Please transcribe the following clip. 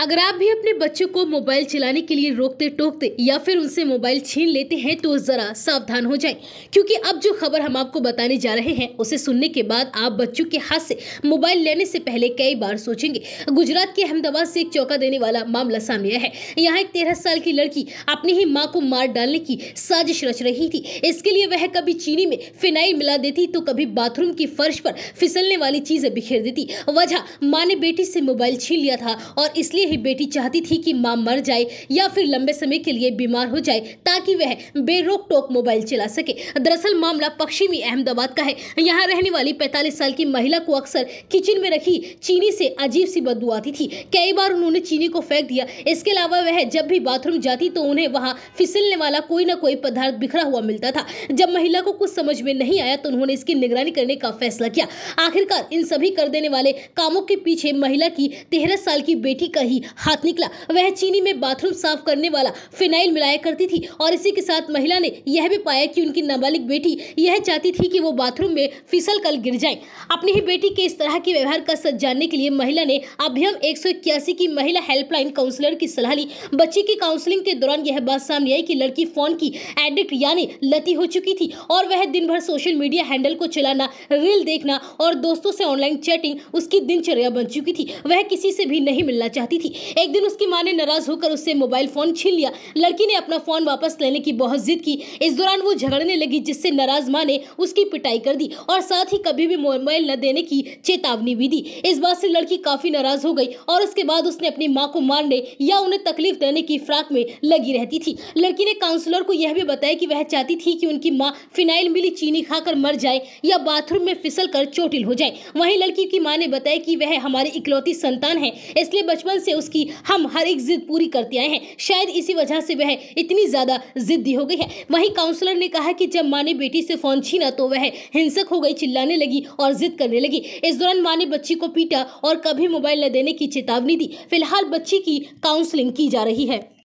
अगर आप भी अपने बच्चों को मोबाइल चलाने के लिए रोकते टोकते या फिर उनसे मोबाइल छीन लेते हैं तो ज़रा सावधान हो जाएं क्योंकि अब जो खबर हम आपको बताने जा रहे हैं उसे सुनने के बाद आप बच्चों के हाथ से मोबाइल लेने से पहले कई बार सोचेंगे गुजरात के अहमदाबाद से एक चौका देने वाला मामला सामने आया है यहाँ एक तेरह साल की लड़की अपनी ही माँ को मार डालने की साजिश रच रही थी इसके लिए वह कभी चीनी में फिनाइल मिला देती तो कभी बाथरूम की फर्श पर फिसलने वाली चीजें बिखेर देती वजह माँ ने बेटी से मोबाइल छीन लिया था और इसलिए ही बेटी चाहती थी कि माँ मर जाए या फिर लंबे समय के लिए बीमार हो जाए ताकि वह बेरोक टोक मोबाइल चला सके दरअसल मामला पश्चिमी अहमदाबाद का है यहाँ रहने वाली पैंतालीस साल की महिला को अक्सर किचन में रखी चीनी से अजीब सी बदबू आती थी कई बार उन्होंने चीनी को फेंक दिया इसके अलावा वह जब भी बाथरूम जाती तो उन्हें वहाँ फिसलने वाला कोई ना कोई पदार्थ बिखरा हुआ मिलता था जब महिला को कुछ समझ में नहीं आया तो उन्होंने इसकी निगरानी करने का फैसला किया आखिरकार इन सभी कर देने वाले कामों के पीछे महिला की तेरह साल की बेटी का ही भी हाथ निकला वह चीनी में बाथरूम साफ करने वाला फिनाइल मिलाया करती थी और इसी के साथ महिला ने यह भी पाया कि उनकी नाबालिग बेटी यह चाहती थी कि वो बाथरूम में फिसल कर गिर जाए अपनी ही बेटी के इस तरह के व्यवहार का सच जानने के लिए महिला ने अभियम एक की महिला हेल्पलाइन काउंसलर की सलाह ली बच्ची की काउंसलिंग के दौरान यह बात सामने आई कि लड़की फोन की एडिक्ट यानी लती हो चुकी थी और वह दिन भर सोशल मीडिया हैंडल को चलाना रील देखना और दोस्तों से ऑनलाइन चैटिंग उसकी दिनचर्या बन चुकी थी वह किसी से भी नहीं मिलना चाहती थी एक दिन उसकी माँ ने नाराज होकर उससे मोबाइल फ़ोन छीन लिया लड़की ने अपना फ़ोन वापस लेने की बहुत जिद की इस दौरान वो झगड़ने लगी जिससे नाराज माँ ने उसकी पिटाई कर दी और साथ ही कभी भी मोबाइल न देने की चेतावनी भी दी इस बात से लड़की काफ़ी नाराज़ हो गई और उसके बाद उसने अपनी माँ को मारने या उन्हें तकलीफ देने की फ्राक में लगी रहती थी लड़की ने काउंसलर को यह भी बताया कि वह चाहती थी कि उनकी माँ फिनाइल मिली चीनी खाकर मर जाए या बाथरूम में फिसल कर चोटिल हो जाए वहीं लड़की की माँ ने बताया कि वह हमारी इकलौती संतान है इसलिए बचपन से से उसकी हम हर एक जिद पूरी करते आए हैं शायद इसी वजह से वह इतनी ज़्यादा जिद्दी हो गई है वहीं काउंसलर ने कहा कि जब माँ ने बेटी से फ़ोन छीना तो वह हिंसक हो गई चिल्लाने लगी और जिद करने लगी इस दौरान माँ ने बच्ची को पीटा और कभी मोबाइल न देने की चेतावनी दी फिलहाल बच्ची की काउंसलिंग की जा रही है